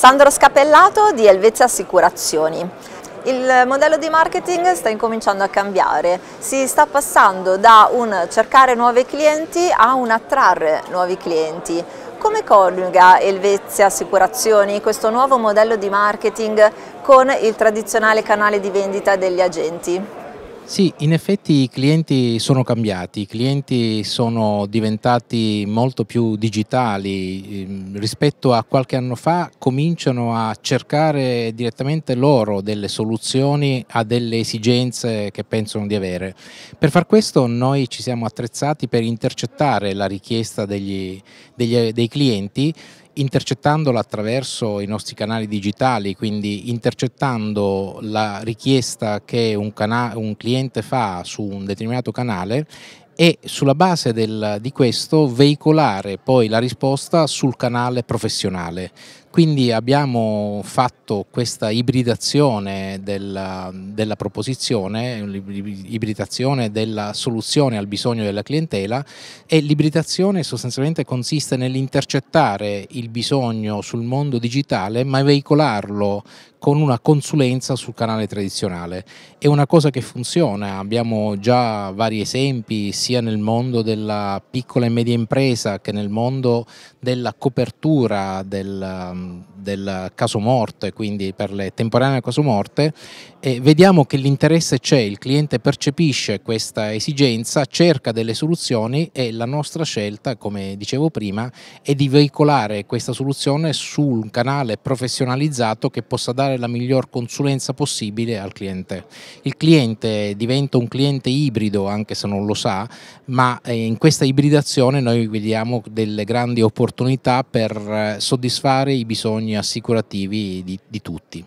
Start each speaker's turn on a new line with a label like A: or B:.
A: Sandro Scapellato di Elvezia Assicurazioni. Il modello di marketing sta incominciando a cambiare, si sta passando da un cercare nuovi clienti a un attrarre nuovi clienti. Come coniuga Elvezia Assicurazioni questo nuovo modello di marketing con il tradizionale canale di vendita degli agenti?
B: Sì, in effetti i clienti sono cambiati, i clienti sono diventati molto più digitali ehm, rispetto a qualche anno fa, cominciano a cercare direttamente loro delle soluzioni a delle esigenze che pensano di avere. Per far questo noi ci siamo attrezzati per intercettare la richiesta degli, degli, dei clienti intercettandola attraverso i nostri canali digitali, quindi intercettando la richiesta che un, un cliente fa su un determinato canale e sulla base del, di questo veicolare poi la risposta sul canale professionale. Quindi abbiamo fatto questa ibridazione della, della proposizione, l'ibridazione della soluzione al bisogno della clientela e l'ibridazione sostanzialmente consiste nell'intercettare il bisogno sul mondo digitale ma veicolarlo con una consulenza sul canale tradizionale. È una cosa che funziona, abbiamo già vari esempi sia nel mondo della piccola e media impresa che nel mondo della copertura del del caso morte, quindi per le temporanee caso morte, eh, vediamo che l'interesse c'è, il cliente percepisce questa esigenza, cerca delle soluzioni e la nostra scelta, come dicevo prima, è di veicolare questa soluzione su un canale professionalizzato che possa dare la miglior consulenza possibile al cliente. Il cliente diventa un cliente ibrido, anche se non lo sa, ma eh, in questa ibridazione noi vediamo delle grandi opportunità per eh, soddisfare i bisogni assicurativi di, di tutti.